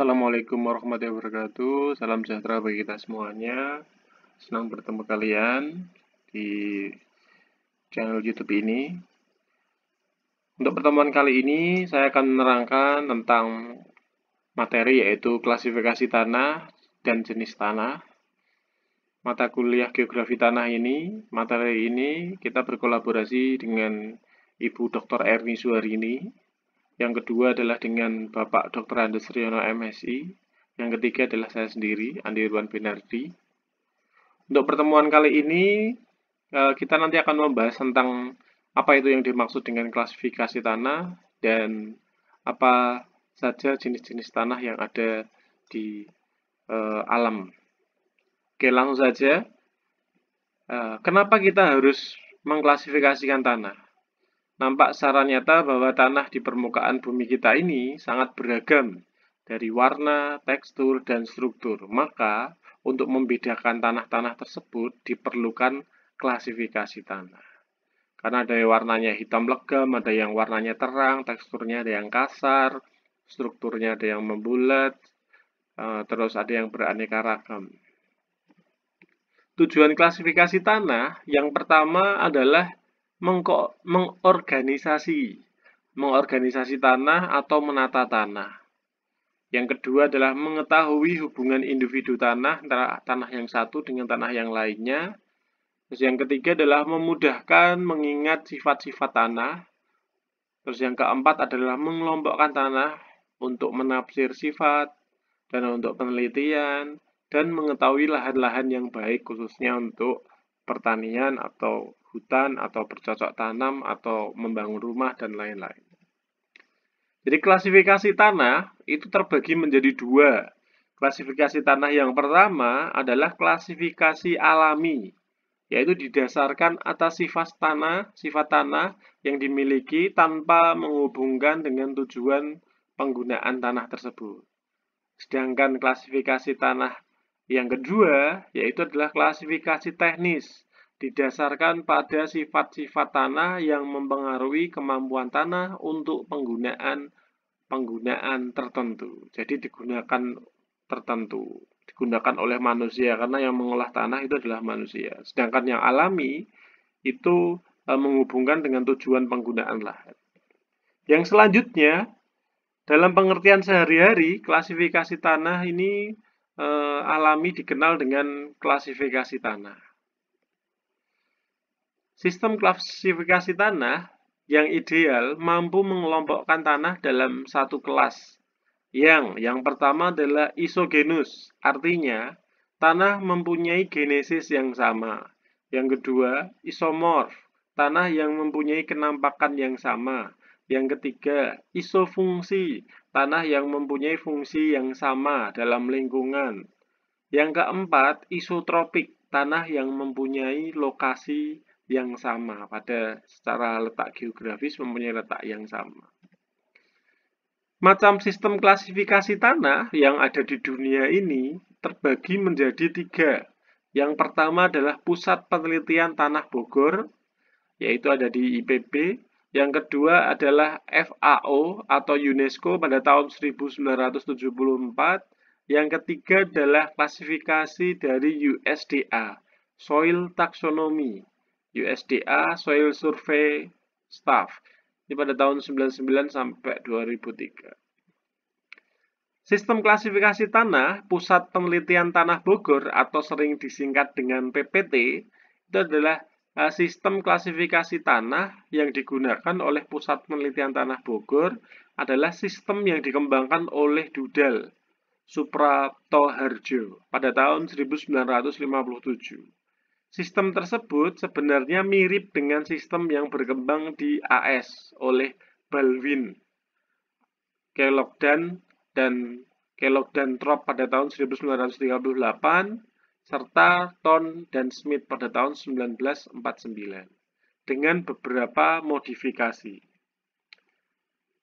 Assalamualaikum warahmatullahi wabarakatuh. Salam sejahtera bagi kita semuanya. Senang bertemu kalian di channel YouTube ini. Untuk pertemuan kali ini, saya akan menerangkan tentang materi yaitu klasifikasi tanah dan jenis tanah. Mata kuliah geografi tanah ini, materi ini kita berkolaborasi dengan Ibu Dr. Erni Suharini yang kedua adalah dengan Bapak Dr. Andes Riono MSI. Yang ketiga adalah saya sendiri, Andi Irwan Benardi. Untuk pertemuan kali ini, eh, kita nanti akan membahas tentang apa itu yang dimaksud dengan klasifikasi tanah dan apa saja jenis-jenis tanah yang ada di uh, alam. Oke, langsung saja. Uh, kenapa kita harus mengklasifikasikan tanah? Nampak secara nyata bahwa tanah di permukaan bumi kita ini sangat beragam dari warna, tekstur, dan struktur. Maka, untuk membedakan tanah-tanah tersebut diperlukan klasifikasi tanah. Karena ada yang warnanya hitam legam, ada yang warnanya terang, teksturnya ada yang kasar, strukturnya ada yang membulat, e, terus ada yang beraneka ragam. Tujuan klasifikasi tanah yang pertama adalah mengorganisasi mengorganisasi tanah atau menata tanah. Yang kedua adalah mengetahui hubungan individu tanah antara tanah yang satu dengan tanah yang lainnya. Terus yang ketiga adalah memudahkan mengingat sifat-sifat tanah. Terus yang keempat adalah mengelompokkan tanah untuk menafsir sifat dan untuk penelitian dan mengetahui lahan-lahan yang baik khususnya untuk pertanian atau hutan atau bercocok tanam atau membangun rumah dan lain-lain. Jadi klasifikasi tanah itu terbagi menjadi dua. Klasifikasi tanah yang pertama adalah klasifikasi alami, yaitu didasarkan atas sifat tanah, sifat tanah yang dimiliki tanpa menghubungkan dengan tujuan penggunaan tanah tersebut. Sedangkan klasifikasi tanah yang kedua yaitu adalah klasifikasi teknis, didasarkan pada sifat-sifat tanah yang mempengaruhi kemampuan tanah untuk penggunaan penggunaan tertentu. Jadi digunakan tertentu, digunakan oleh manusia karena yang mengolah tanah itu adalah manusia. Sedangkan yang alami itu eh, menghubungkan dengan tujuan penggunaan lahan. Yang selanjutnya dalam pengertian sehari-hari, klasifikasi tanah ini e, alami dikenal dengan klasifikasi tanah. Sistem klasifikasi tanah yang ideal mampu mengelompokkan tanah dalam satu kelas. Yang yang pertama adalah isogenus, artinya tanah mempunyai genesis yang sama. Yang kedua, isomorf, tanah yang mempunyai kenampakan yang sama. Yang ketiga, isofungsi, tanah yang mempunyai fungsi yang sama dalam lingkungan. Yang keempat, isotropik, tanah yang mempunyai lokasi yang sama, pada secara letak geografis mempunyai letak yang sama. Macam sistem klasifikasi tanah yang ada di dunia ini terbagi menjadi tiga. Yang pertama adalah Pusat Penelitian Tanah Bogor, yaitu ada di IPB, yang kedua adalah FAO atau UNESCO pada tahun 1974. Yang ketiga adalah klasifikasi dari USDA, Soil Taxonomy. USDA Soil Survey Staff. Ini pada tahun 99 sampai 2003. Sistem klasifikasi tanah Pusat Penelitian Tanah Bogor atau sering disingkat dengan PPT itu adalah eh, sistem klasifikasi tanah yang digunakan oleh Pusat Penelitian Tanah Bogor adalah sistem yang dikembangkan oleh Dudel Suprapto Harjo pada tahun 1957. Sistem tersebut sebenarnya mirip dengan sistem yang berkembang di AS oleh Baldwin, Kellogg dan dan Kellogg dan Trop pada tahun 1938 serta Ton dan Smith pada tahun 1949 dengan beberapa modifikasi.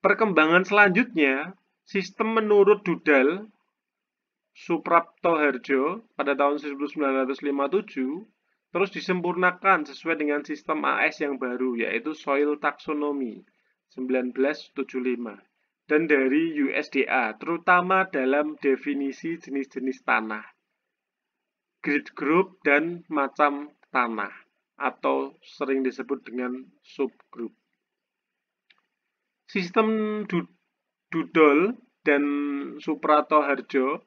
Perkembangan selanjutnya, sistem menurut Dudal Suprapto Harjo pada tahun 1957 terus disempurnakan sesuai dengan sistem AS yang baru yaitu Soil Taxonomy 1975 dan dari USDA terutama dalam definisi jenis-jenis tanah, grid group dan macam tanah atau sering disebut dengan subgroup. Sistem Dudol dan Suprato Harjo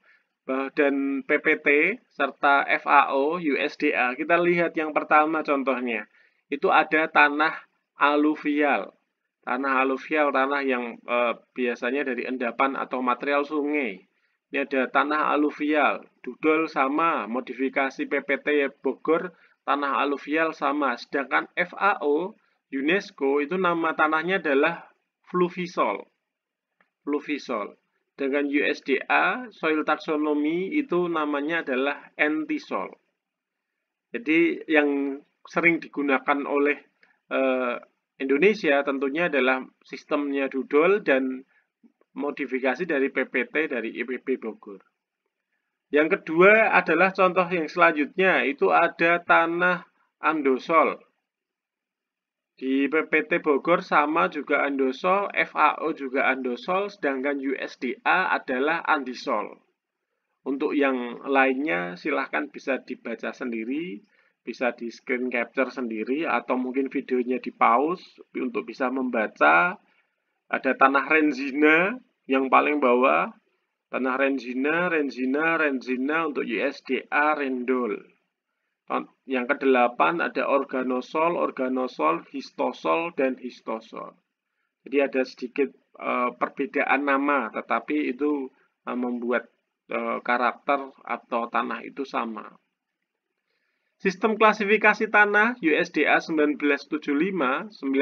Eh, dan PPT serta FAO USDA. Kita lihat yang pertama contohnya. Itu ada tanah aluvial. Tanah aluvial tanah yang e, biasanya dari endapan atau material sungai. Ini ada tanah aluvial, dudol sama, modifikasi PPT ya, Bogor tanah aluvial sama. Sedangkan FAO UNESCO itu nama tanahnya adalah fluvisol. Fluvisol dengan USDA, soil taxonomy itu namanya adalah Entisol. Jadi yang sering digunakan oleh uh, Indonesia tentunya adalah sistemnya Dudol dan modifikasi dari PPT dari IPB Bogor. Yang kedua adalah contoh yang selanjutnya, itu ada tanah andosol. Di PPT Bogor sama juga Andosol, FAO juga Andosol, sedangkan USDA adalah Andisol. Untuk yang lainnya silahkan bisa dibaca sendiri, bisa di screen capture sendiri, atau mungkin videonya di pause untuk bisa membaca. Ada tanah Renzina yang paling bawah, tanah Renzina, Renzina, Renzina untuk USDA, Rendol. Yang kedelapan ada organosol, organosol, histosol, dan histosol. Jadi ada sedikit eh, perbedaan nama, tetapi itu eh, membuat eh, karakter atau tanah itu sama. Sistem klasifikasi tanah USDA 1975 99 2003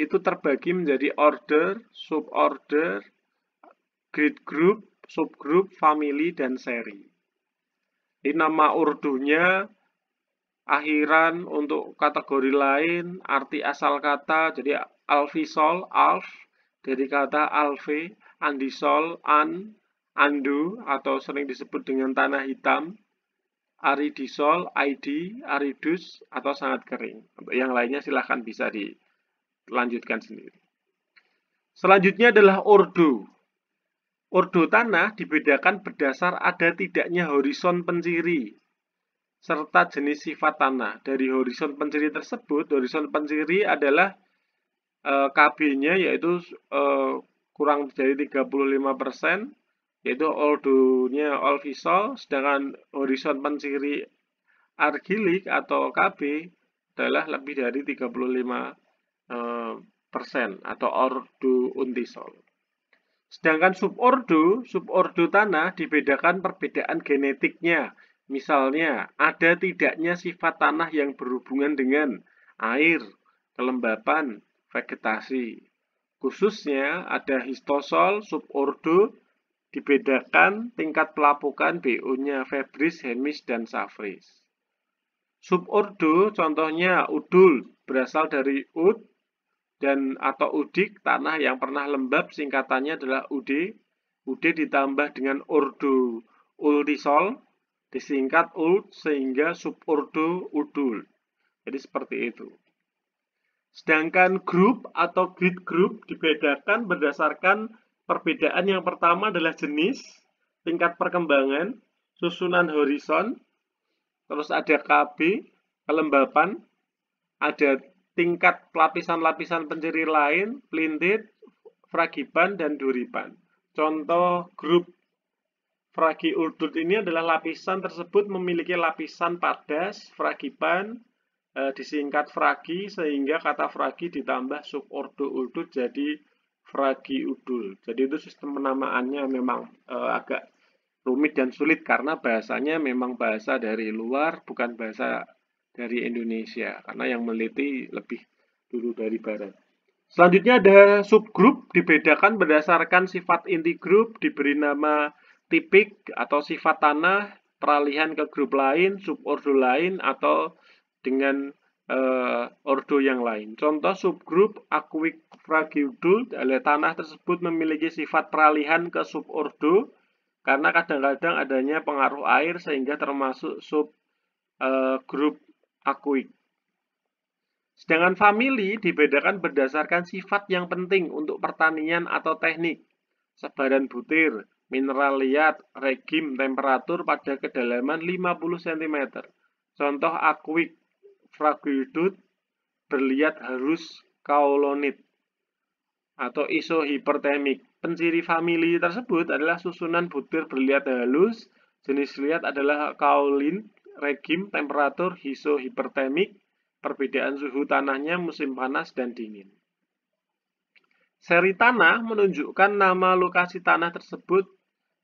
itu terbagi menjadi order, suborder, grid group, subgroup, family, dan seri. Di nama urdunya akhiran untuk kategori lain, arti asal kata, jadi alfisol, alf, dari kata alfe, andisol, an, andu, atau sering disebut dengan tanah hitam, aridisol, id, aridus, atau sangat kering. Untuk yang lainnya silahkan bisa dilanjutkan sendiri. Selanjutnya adalah urdu. Ordo tanah dibedakan berdasar ada tidaknya horizon penciri serta jenis sifat tanah. Dari horizon penciri tersebut, horizon penciri adalah e, KB-nya yaitu e, kurang dari 35% yaitu ordonya olfisol, sedangkan horizon penciri argilik atau KB adalah lebih dari 35% e, persen, atau ordo undisol. Sedangkan subordo, subordo tanah dibedakan perbedaan genetiknya. Misalnya, ada tidaknya sifat tanah yang berhubungan dengan air, kelembapan, vegetasi. Khususnya ada histosol, subordo, dibedakan tingkat pelapukan BO-nya Febris, Hemis, dan Safris. Subordo contohnya udul berasal dari ud dan atau udik tanah yang pernah lembab singkatannya adalah UD UD ditambah dengan urdu ultisol disingkat ult sehingga suburdu udul jadi seperti itu sedangkan grup atau grid group dibedakan berdasarkan perbedaan yang pertama adalah jenis tingkat perkembangan susunan horizon terus ada KB kelembapan ada tingkat lapisan-lapisan penjeri lain, plintid, fragiban, dan duriban. Contoh grup fragi urdut ini adalah lapisan tersebut memiliki lapisan padas, fragiban, e, disingkat fragi, sehingga kata fragi ditambah subordo urdut jadi fragi udul. Jadi itu sistem penamaannya memang e, agak rumit dan sulit karena bahasanya memang bahasa dari luar, bukan bahasa dari Indonesia karena yang meliti lebih dulu dari barat. Selanjutnya ada subgrup dibedakan berdasarkan sifat inti grup diberi nama tipik atau sifat tanah, peralihan ke grup lain, subordo lain atau dengan uh, ordo yang lain. Contoh subgrup aquifragiudul adalah eh, tanah tersebut memiliki sifat peralihan ke subordo karena kadang-kadang adanya pengaruh air sehingga termasuk subgrup uh, eh, grup akuik. Sedangkan famili dibedakan berdasarkan sifat yang penting untuk pertanian atau teknik, sebaran butir, mineral liat, regim, temperatur pada kedalaman 50 cm. Contoh akuik, fragilitud berliat harus kaolonit, atau isohipertermik. Penciri famili tersebut adalah susunan butir berliat halus, jenis liat adalah kaolin, regim temperatur hisohipertermik, perbedaan suhu tanahnya musim panas dan dingin. Seri tanah menunjukkan nama lokasi tanah tersebut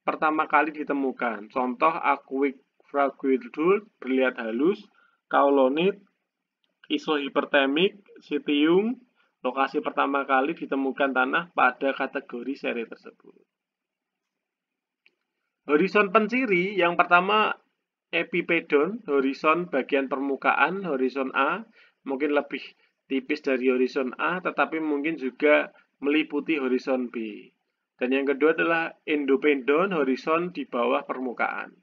pertama kali ditemukan. Contoh aquic fragidul, berliat halus, kaolonit, hipertemik, sitium, lokasi pertama kali ditemukan tanah pada kategori seri tersebut. Horizon penciri yang pertama epipedon, horizon bagian permukaan, horizon A, mungkin lebih tipis dari horizon A, tetapi mungkin juga meliputi horizon B. Dan yang kedua adalah endopendon, horizon di bawah permukaan.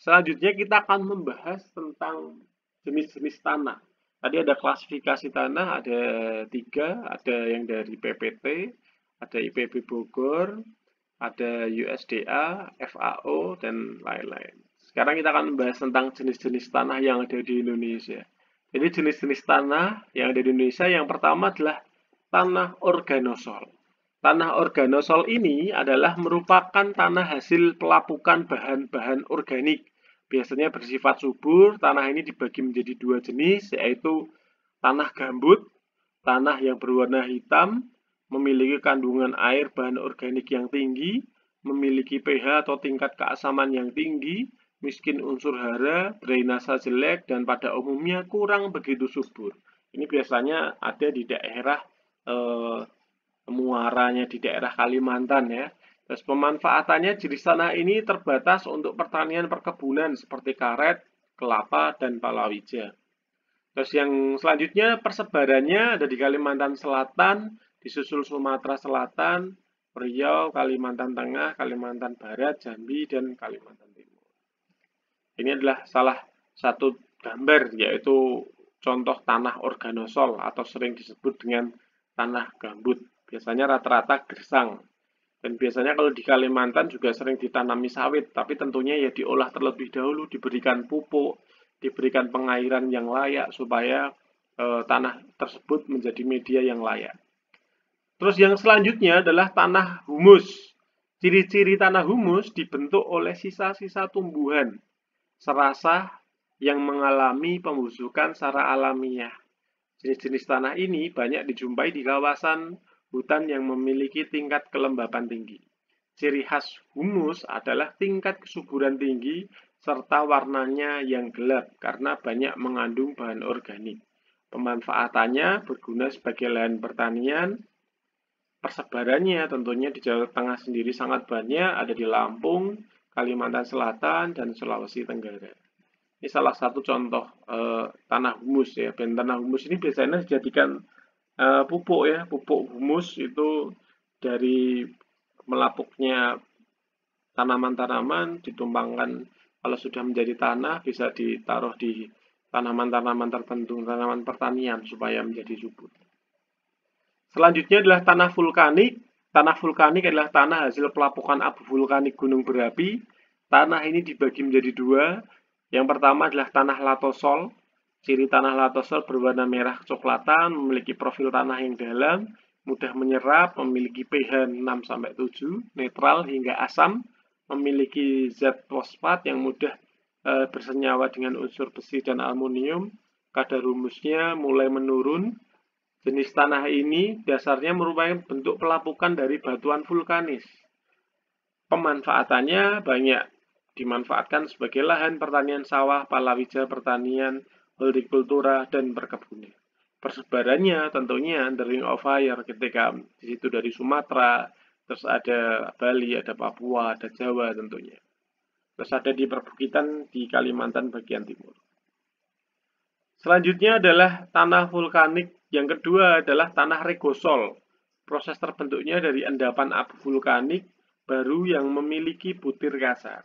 Selanjutnya kita akan membahas tentang jenis-jenis tanah. Tadi ada klasifikasi tanah, ada tiga, ada yang dari PPT, ada IPB Bogor, ada USDA, FAO, dan lain-lain. Sekarang kita akan membahas tentang jenis-jenis tanah yang ada di Indonesia. Jadi jenis-jenis tanah yang ada di Indonesia yang pertama adalah tanah organosol. Tanah organosol ini adalah merupakan tanah hasil pelapukan bahan-bahan organik. Biasanya bersifat subur, tanah ini dibagi menjadi dua jenis, yaitu tanah gambut, tanah yang berwarna hitam, memiliki kandungan air bahan organik yang tinggi, memiliki pH atau tingkat keasaman yang tinggi, miskin unsur hara, drainase jelek, dan pada umumnya kurang begitu subur. Ini biasanya ada di daerah e, muaranya, di daerah Kalimantan ya. Terus pemanfaatannya jenis tanah ini terbatas untuk pertanian perkebunan seperti karet, kelapa, dan palawija. Terus yang selanjutnya persebarannya ada di Kalimantan Selatan, disusul Sumatera Selatan, Riau, Kalimantan Tengah, Kalimantan Barat, Jambi, dan Kalimantan ini adalah salah satu gambar yaitu contoh tanah organosol atau sering disebut dengan tanah gambut. Biasanya rata-rata gersang. Dan biasanya kalau di Kalimantan juga sering ditanami sawit, tapi tentunya ya diolah terlebih dahulu, diberikan pupuk, diberikan pengairan yang layak supaya e, tanah tersebut menjadi media yang layak. Terus yang selanjutnya adalah tanah humus. Ciri-ciri tanah humus dibentuk oleh sisa-sisa tumbuhan serasa yang mengalami pembusukan secara alamiah. Jenis-jenis tanah ini banyak dijumpai di kawasan hutan yang memiliki tingkat kelembapan tinggi. Ciri khas humus adalah tingkat kesuburan tinggi serta warnanya yang gelap karena banyak mengandung bahan organik. Pemanfaatannya berguna sebagai lahan pertanian. Persebarannya tentunya di Jawa Tengah sendiri sangat banyak, ada di Lampung, Kalimantan Selatan, dan Sulawesi Tenggara. Ini salah satu contoh e, tanah humus ya. Dan tanah humus ini biasanya dijadikan e, pupuk ya. Pupuk humus itu dari melapuknya tanaman-tanaman ditumbangkan kalau sudah menjadi tanah bisa ditaruh di tanaman-tanaman tertentu, tanaman pertanian supaya menjadi subur. Selanjutnya adalah tanah vulkanik. Tanah vulkanik adalah tanah hasil pelapukan abu vulkanik gunung berapi. Tanah ini dibagi menjadi dua. Yang pertama adalah tanah latosol. Ciri tanah latosol berwarna merah kecoklatan, memiliki profil tanah yang dalam, mudah menyerap, memiliki pH 6-7, netral hingga asam, memiliki zat fosfat yang mudah eh, bersenyawa dengan unsur besi dan aluminium. Kadar rumusnya mulai menurun Jenis tanah ini dasarnya merupakan bentuk pelapukan dari batuan vulkanis. Pemanfaatannya banyak, dimanfaatkan sebagai lahan pertanian sawah, palawija pertanian, hortikultura, dan perkebunan. Persebarannya tentunya under ring of fire ketika di situ dari Sumatera, terus ada Bali, ada Papua, ada Jawa tentunya. Terus ada di perbukitan di Kalimantan bagian timur. Selanjutnya adalah tanah vulkanik yang kedua adalah tanah regosol. Proses terbentuknya dari endapan abu vulkanik baru yang memiliki butir kasar.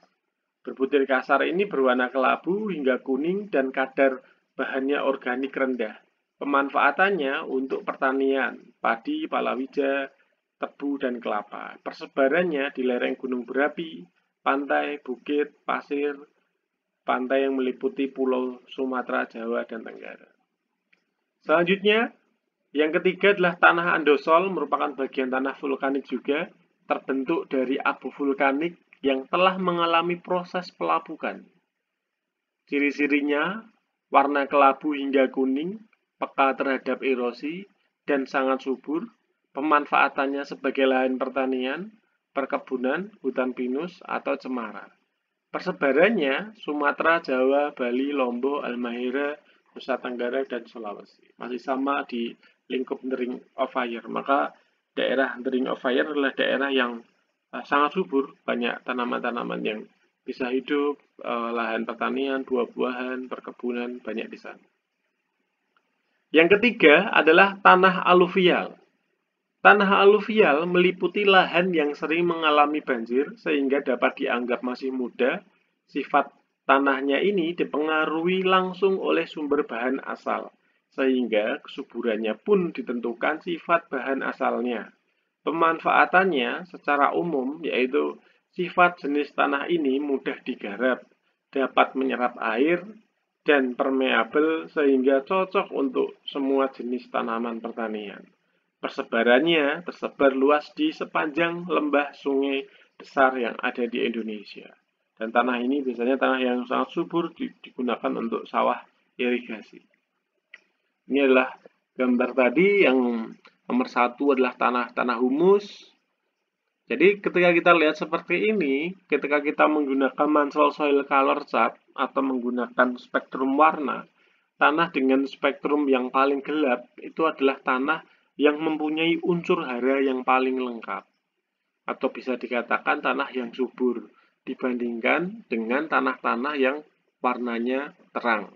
Berbutir kasar ini berwarna kelabu hingga kuning dan kadar bahannya organik rendah. Pemanfaatannya untuk pertanian, padi, palawija, tebu, dan kelapa. Persebarannya di lereng gunung berapi, pantai, bukit, pasir, pantai yang meliputi pulau Sumatera, Jawa, dan Tenggara. Selanjutnya, yang ketiga adalah tanah andosol merupakan bagian tanah vulkanik juga, terbentuk dari abu vulkanik yang telah mengalami proses pelapukan. Ciri-cirinya, warna kelabu hingga kuning, peka terhadap erosi, dan sangat subur, pemanfaatannya sebagai lahan pertanian, perkebunan, hutan pinus, atau cemara. Persebarannya, Sumatera, Jawa, Bali, Lombok, Almahira. Nusa Tenggara dan Sulawesi. Masih sama di lingkup The Ring of Fire. Maka daerah The Ring of Fire adalah daerah yang eh, sangat subur, banyak tanaman-tanaman yang bisa hidup, eh, lahan pertanian, buah-buahan, perkebunan, banyak di sana. Yang ketiga adalah tanah aluvial. Tanah aluvial meliputi lahan yang sering mengalami banjir sehingga dapat dianggap masih muda, sifat Tanahnya ini dipengaruhi langsung oleh sumber bahan asal, sehingga kesuburannya pun ditentukan sifat bahan asalnya. Pemanfaatannya secara umum yaitu sifat jenis tanah ini mudah digarap, dapat menyerap air, dan permeabel sehingga cocok untuk semua jenis tanaman pertanian. Persebarannya tersebar luas di sepanjang lembah sungai besar yang ada di Indonesia. Dan tanah ini biasanya tanah yang sangat subur digunakan untuk sawah irigasi. Ini adalah gambar tadi yang nomor satu adalah tanah-tanah humus. Jadi ketika kita lihat seperti ini, ketika kita menggunakan Mansell Soil Color Chart atau menggunakan spektrum warna, tanah dengan spektrum yang paling gelap itu adalah tanah yang mempunyai unsur hara yang paling lengkap. Atau bisa dikatakan tanah yang subur dibandingkan dengan tanah-tanah yang warnanya terang.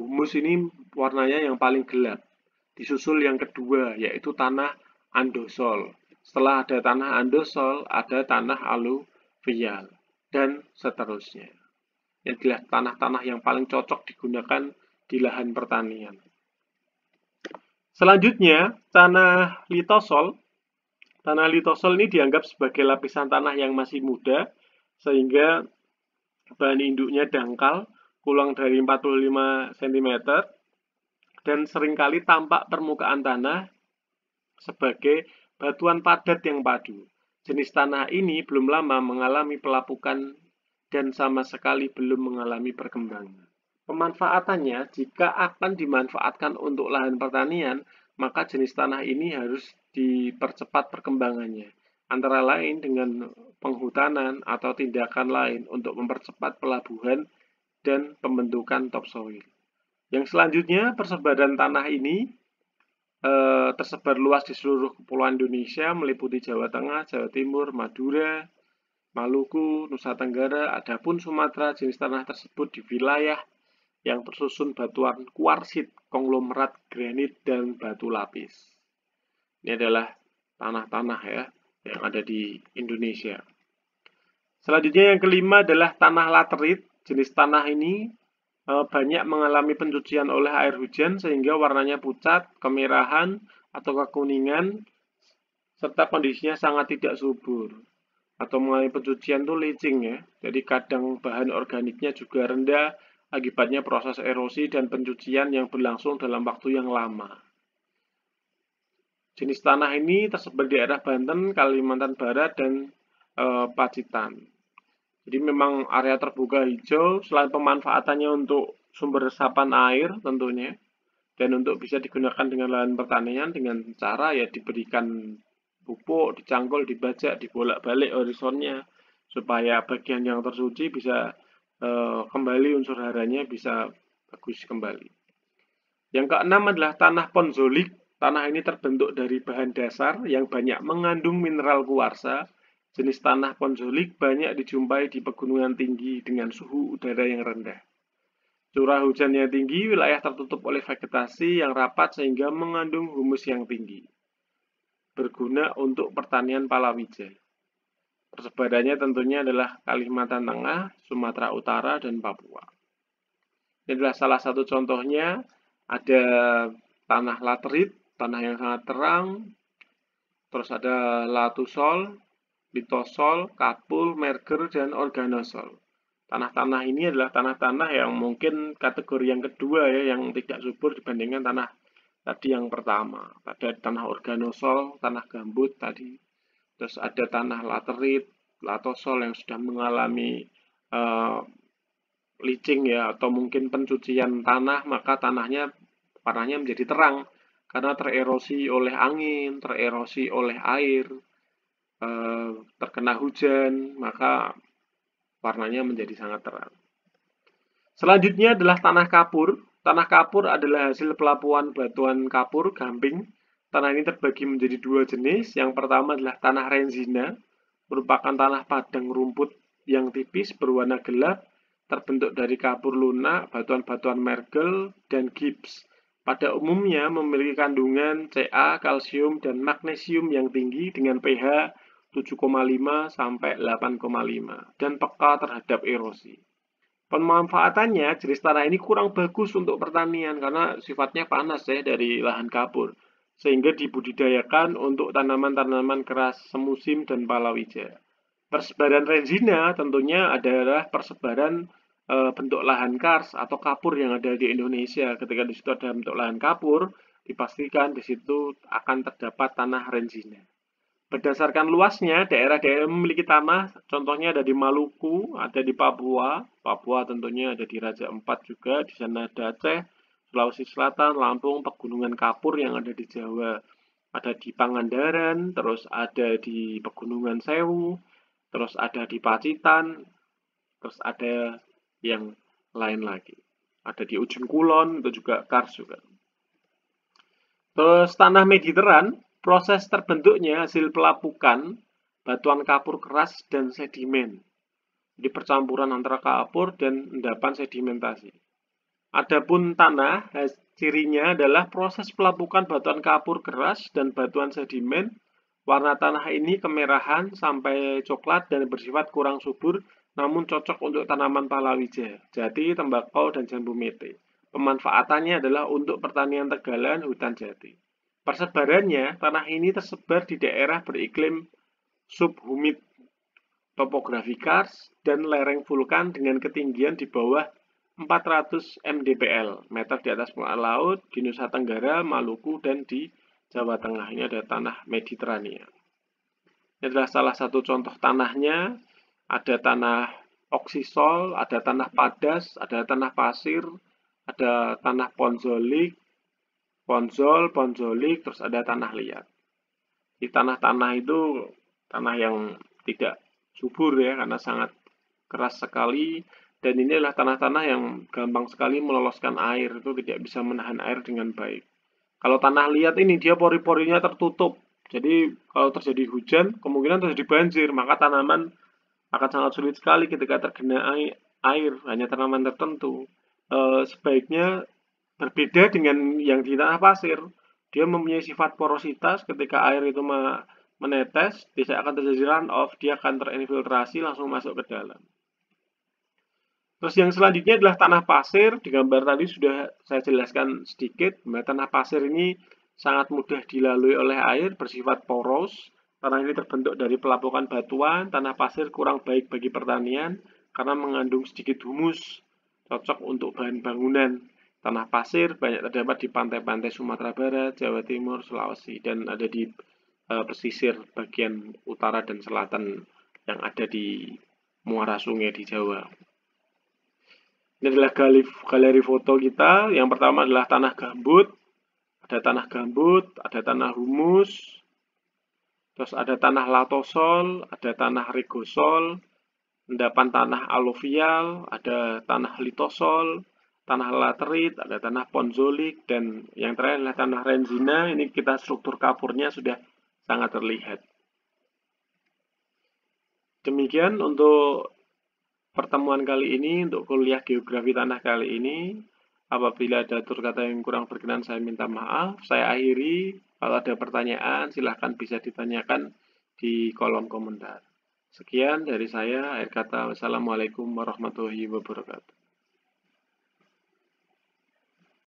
Humus ini warnanya yang paling gelap. Disusul yang kedua, yaitu tanah andosol. Setelah ada tanah andosol, ada tanah aluvial, dan seterusnya. Inilah tanah-tanah yang paling cocok digunakan di lahan pertanian. Selanjutnya, tanah litosol. Tanah litosol ini dianggap sebagai lapisan tanah yang masih muda, sehingga bahan induknya dangkal, kurang dari 45 cm, dan seringkali tampak permukaan tanah sebagai batuan padat yang padu. Jenis tanah ini belum lama mengalami pelapukan dan sama sekali belum mengalami perkembangan. Pemanfaatannya, jika akan dimanfaatkan untuk lahan pertanian, maka jenis tanah ini harus dipercepat perkembangannya antara lain dengan penghutanan atau tindakan lain untuk mempercepat pelabuhan dan pembentukan topsoil. Yang selanjutnya, persebaran tanah ini e, tersebar luas di seluruh kepulauan Indonesia, meliputi Jawa Tengah, Jawa Timur, Madura, Maluku, Nusa Tenggara, adapun Sumatera, jenis tanah tersebut di wilayah yang tersusun batuan kuarsit, konglomerat granit, dan batu lapis. Ini adalah tanah-tanah ya, yang ada di Indonesia. Selanjutnya yang kelima adalah tanah laterit. Jenis tanah ini e, banyak mengalami pencucian oleh air hujan sehingga warnanya pucat, kemerahan, atau kekuningan, serta kondisinya sangat tidak subur. Atau mengalami pencucian itu licin ya, jadi kadang bahan organiknya juga rendah, akibatnya proses erosi dan pencucian yang berlangsung dalam waktu yang lama. Jenis tanah ini tersebar di daerah Banten, Kalimantan Barat, dan e, Pacitan. Jadi memang area terbuka hijau, selain pemanfaatannya untuk sumber resapan air tentunya, dan untuk bisa digunakan dengan lahan pertanian dengan cara ya diberikan pupuk, dicangkul, dibajak, dibolak-balik horizonnya, supaya bagian yang tersuci bisa e, kembali unsur haranya bisa bagus kembali. Yang keenam adalah tanah ponzolik Tanah ini terbentuk dari bahan dasar yang banyak mengandung mineral kuarsa. Jenis tanah ponzolik banyak dijumpai di pegunungan tinggi dengan suhu udara yang rendah. Curah hujan yang tinggi, wilayah tertutup oleh vegetasi yang rapat sehingga mengandung humus yang tinggi. Berguna untuk pertanian palawija. Persebarannya tentunya adalah Kalimantan Tengah, Sumatera Utara, dan Papua. Ini adalah salah satu contohnya, ada tanah laterit, tanah yang sangat terang, terus ada latusol, litosol, katul, merger, dan organosol. Tanah-tanah ini adalah tanah-tanah yang mungkin kategori yang kedua ya, yang tidak subur dibandingkan tanah tadi yang pertama. Ada tanah organosol, tanah gambut tadi. Terus ada tanah laterit, latosol yang sudah mengalami uh, leaching ya, atau mungkin pencucian tanah, maka tanahnya warnanya menjadi terang karena tererosi oleh angin, tererosi oleh air, eh, terkena hujan, maka warnanya menjadi sangat terang. Selanjutnya adalah tanah kapur. Tanah kapur adalah hasil pelapuan batuan kapur gamping. Tanah ini terbagi menjadi dua jenis. Yang pertama adalah tanah renzina, merupakan tanah padang rumput yang tipis berwarna gelap, terbentuk dari kapur lunak, batuan-batuan mergel, dan gips pada umumnya memiliki kandungan Ca, kalsium, dan magnesium yang tinggi dengan pH 7,5 sampai 8,5 dan peka terhadap erosi. Pemanfaatannya jenis tanah ini kurang bagus untuk pertanian karena sifatnya panas ya dari lahan kapur sehingga dibudidayakan untuk tanaman-tanaman keras semusim dan palawija. Persebaran rezina tentunya adalah persebaran e, bentuk lahan kars atau kapur yang ada di Indonesia. Ketika di situ ada bentuk lahan kapur, dipastikan di situ akan terdapat tanah renzina. Berdasarkan luasnya, daerah-daerah memiliki tanah, contohnya ada di Maluku, ada di Papua, Papua tentunya ada di Raja Empat juga, di sana ada Aceh, Sulawesi Selatan, Lampung, Pegunungan Kapur yang ada di Jawa, ada di Pangandaran, terus ada di Pegunungan Sewu, terus ada di Pacitan, terus ada yang lain lagi. Ada di ujung kulon, itu juga kars juga. Terus tanah mediteran, proses terbentuknya hasil pelapukan, batuan kapur keras, dan sedimen. di percampuran antara kapur dan endapan sedimentasi. Adapun tanah, cirinya adalah proses pelapukan batuan kapur keras dan batuan sedimen. Warna tanah ini kemerahan sampai coklat dan bersifat kurang subur namun cocok untuk tanaman palawija, jati, tembakau, dan jambu mete. Pemanfaatannya adalah untuk pertanian tegalan hutan jati. Persebarannya, tanah ini tersebar di daerah beriklim subhumid, topografi kars, dan lereng vulkan dengan ketinggian di bawah 400 mdpl, meter di atas muka laut, di Nusa Tenggara, Maluku, dan di Jawa Tengah. Ini ada tanah Mediterania. Ini adalah salah satu contoh tanahnya ada tanah oksisol, ada tanah padas, ada tanah pasir, ada tanah ponzolik, ponzol, ponzolik, terus ada tanah liat. Di tanah-tanah itu tanah yang tidak subur ya karena sangat keras sekali dan ini adalah tanah-tanah yang gampang sekali meloloskan air itu tidak bisa menahan air dengan baik. Kalau tanah liat ini dia pori-porinya tertutup. Jadi kalau terjadi hujan kemungkinan terjadi banjir, maka tanaman akan sangat sulit sekali ketika terkena air, air hanya tanaman tertentu. E, sebaiknya berbeda dengan yang di tanah pasir. Dia mempunyai sifat porositas ketika air itu menetes, tidak akan terjadi run off dia akan terinfiltrasi langsung masuk ke dalam. Terus yang selanjutnya adalah tanah pasir. Di gambar tadi sudah saya jelaskan sedikit. Tanah pasir ini sangat mudah dilalui oleh air, bersifat poros Tanah ini terbentuk dari pelapukan batuan, tanah pasir kurang baik bagi pertanian karena mengandung sedikit humus, cocok untuk bahan bangunan. Tanah pasir banyak terdapat di pantai-pantai Sumatera Barat, Jawa Timur, Sulawesi, dan ada di e, pesisir bagian utara dan selatan yang ada di muara sungai di Jawa. Ini adalah galeri, galeri foto kita. Yang pertama adalah tanah gambut. Ada tanah gambut, ada tanah humus, Terus ada tanah latosol, ada tanah regosol, endapan tanah aluvial, ada tanah litosol, tanah laterit, ada tanah ponzolik, dan yang terakhir adalah tanah renzina. Ini kita struktur kapurnya sudah sangat terlihat. Demikian untuk pertemuan kali ini, untuk kuliah geografi tanah kali ini. Apabila ada tutur kata yang kurang berkenan, saya minta maaf. Saya akhiri. Kalau ada pertanyaan, silahkan bisa ditanyakan di kolom komentar. Sekian dari saya, Air kata. Wassalamualaikum warahmatullahi wabarakatuh.